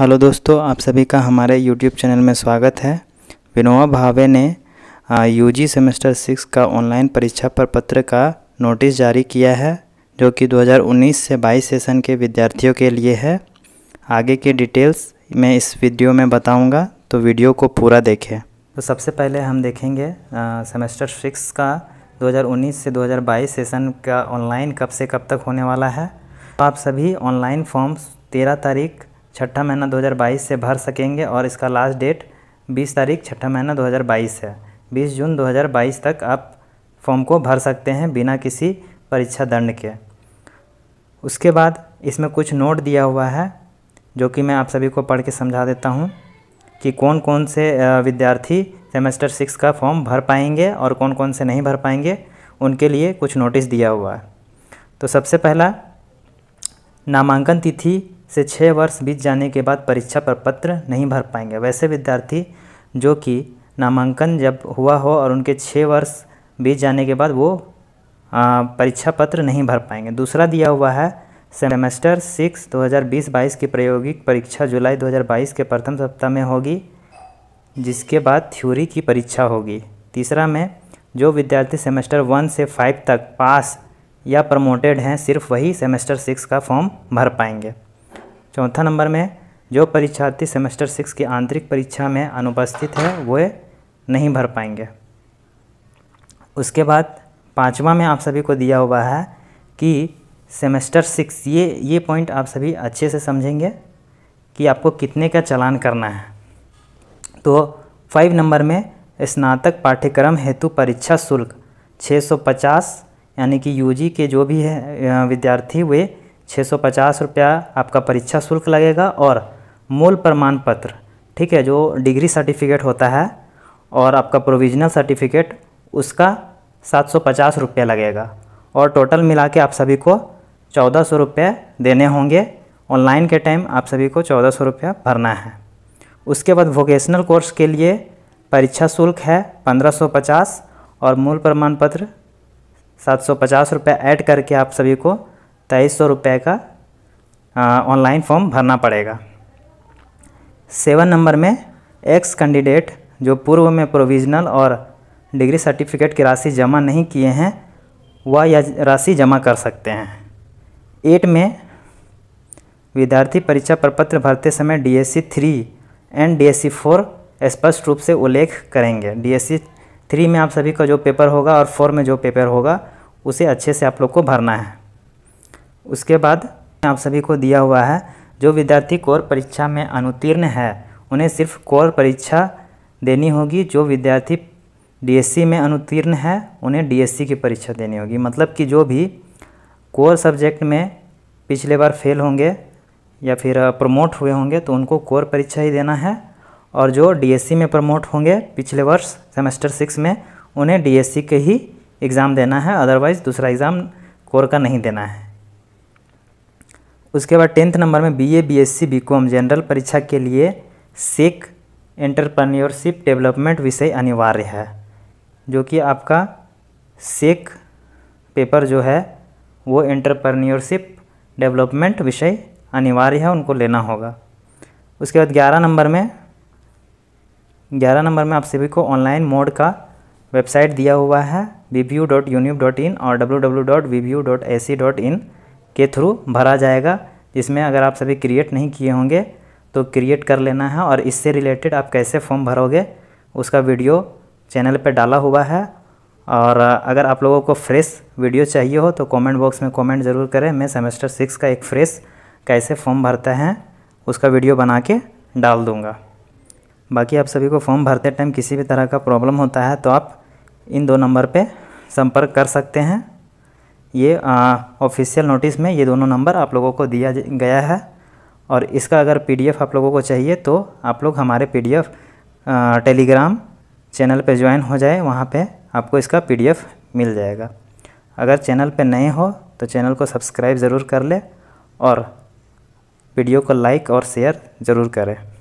hello दोस्तों आप सभी का हमारे यूट्यूब चैनल में स्वागत है विनोबा भावे ने यूजी सेमेस्टर सिक्स का ऑनलाइन परीक्षा पर पत्र का नोटिस जारी किया है जो कि 2019 से 22 सेशन के विद्यार्थियों के लिए है आगे के डिटेल्स मैं इस वीडियो में बताऊंगा तो वीडियो को पूरा देखें तो सबसे पहले हम देखेंगे आ, सेमेस्टर सिक्स का दो से दो सेशन का ऑनलाइन कब से कब तक होने वाला है तो आप सभी ऑनलाइन फॉर्म्स तेरह तारीख छठा महीना 2022 से भर सकेंगे और इसका लास्ट डेट 20 तारीख छठा महीना 2022 है 20 जून 2022 तक आप फॉर्म को भर सकते हैं बिना किसी परीक्षा दंड के उसके बाद इसमें कुछ नोट दिया हुआ है जो कि मैं आप सभी को पढ़ के समझा देता हूँ कि कौन कौन से विद्यार्थी सेमेस्टर सिक्स का फॉर्म भर पाएंगे और कौन कौन से नहीं भर पाएंगे उनके लिए कुछ नोटिस दिया हुआ है तो सबसे पहला नामांकन तिथि से छः वर्ष बीत जाने के बाद परीक्षा प्रपत्र नहीं भर पाएंगे वैसे विद्यार्थी जो कि नामांकन जब हुआ हो और उनके छः वर्ष बीत जाने के बाद वो परीक्षा पत्र नहीं भर पाएंगे दूसरा दिया हुआ है सेमेस्टर सिक्स 2020-22 की प्रायोगिक परीक्षा जुलाई 2022 के प्रथम सप्ताह में होगी जिसके बाद थ्योरी की परीक्षा होगी तीसरा में जो विद्यार्थी सेमेस्टर वन से फाइव तक पास या प्रमोटेड हैं सिर्फ वही सेमेस्टर सिक्स का फॉर्म भर पाएंगे चौथा नंबर में जो परीक्षार्थी सेमेस्टर सिक्स की आंतरिक परीक्षा में अनुपस्थित है वह नहीं भर पाएंगे उसके बाद पाँचवा में आप सभी को दिया हुआ है कि सेमेस्टर सिक्स ये ये पॉइंट आप सभी अच्छे से समझेंगे कि आपको कितने का चलान करना है तो फाइव नंबर में स्नातक पाठ्यक्रम हेतु परीक्षा शुल्क 650 यानी कि यूजी के जो भी है विद्यार्थी वे छः सौ पचास रुपया आपका परीक्षा शुल्क लगेगा और मूल प्रमाण पत्र ठीक है जो डिग्री सर्टिफिकेट होता है और आपका प्रोविजनल सर्टिफिकेट उसका सात सौ पचास रुपया लगेगा और टोटल मिला के आप सभी को चौदह सौ रुपये देने होंगे ऑनलाइन के टाइम आप सभी को चौदह सौ रुपया भरना है उसके बाद वोकेशनल कोर्स के लिए परीक्षा शुल्क है पंद्रह सौ पचास और मूल प्रमाण पत्र सात सौ पचास रुपये ऐड करके आप सभी को तेईस सौ रुपये का ऑनलाइन फॉर्म भरना पड़ेगा सेवन नंबर में एक्स कैंडिडेट जो पूर्व में प्रोविजनल और डिग्री सर्टिफिकेट की राशि जमा नहीं किए हैं वह यह राशि जमा कर सकते हैं एट में विद्यार्थी परीक्षा प्रपत्र भरते समय D S C three and D S C four स्पष्ट रूप से उल्लेख करेंगे डी एस सी थ्री में आप सभी का जो पेपर होगा और फोर में जो पेपर होगा उसे अच्छे से आप लोग को भरना है उसके बाद आप सभी को दिया हुआ है जो विद्यार्थी कोर परीक्षा में अनुतीर्ण है उन्हें सिर्फ कोर परीक्षा देनी होगी जो विद्यार्थी डीएससी में अनुतीर्ण है उन्हें डीएससी की परीक्षा देनी होगी मतलब कि जो भी कोर सब्जेक्ट में पिछले बार फेल होंगे या फिर प्रमोट हुए होंगे तो उनको कोर परीक्षा ही देना है और जो डीएससी में प्रमोट होंगे पिछले वर्ष सेमेस्टर सिक्स में उन्हें डीएससी के ही एग्ज़ाम देना है अदरवाइज़ दूसरा एग्ज़ाम कोर का नहीं देना है उसके बाद टेंथ नंबर में बीए बीएससी बीकॉम जनरल परीक्षा के लिए सिख एंटरप्रन्योरशिप डेवलपमेंट विषय अनिवार्य है जो कि आपका सिख पेपर जो है वो एंटरप्रन्योरशिप डेवलपमेंट विषय अनिवार्य है उनको लेना होगा उसके बाद ग्यारह नंबर में ग्यारह नंबर में आप सभी को ऑनलाइन मोड का वेबसाइट दिया हुआ है वीव्यू डॉट डॉट इन और W W dot VBU dot A C dot in के थ्रू भरा जाएगा जिसमें अगर आप सभी क्रिएट नहीं किए होंगे तो क्रिएट कर लेना है और इससे रिलेटेड आप कैसे फॉर्म भरोगे उसका वीडियो चैनल पर डाला हुआ है और अगर आप लोगों को फ्रेश वीडियो चाहिए हो तो कमेंट बॉक्स में कमेंट ज़रूर करें मैं सेमेस्टर सिक्स का एक फ्रेश कैसे फॉर्म भरता है उसका वीडियो बना के डाल दूँगा बाकी आप सभी को फॉर्म भरते टाइम किसी भी तरह का प्रॉब्लम होता है तो आप इन दो नंबर पे संपर्क कर सकते हैं ये ऑफिशियल नोटिस में ये दोनों नंबर आप लोगों को दिया गया है और इसका अगर पीडीएफ आप लोगों को चाहिए तो आप लोग हमारे पीडीएफ टेलीग्राम चैनल पे ज्वाइन हो जाए वहाँ पे आपको इसका पीडीएफ मिल जाएगा अगर चैनल पे नए हो तो चैनल को सब्सक्राइब ज़रूर कर ले और वीडियो को लाइक और शेयर ज़रूर करें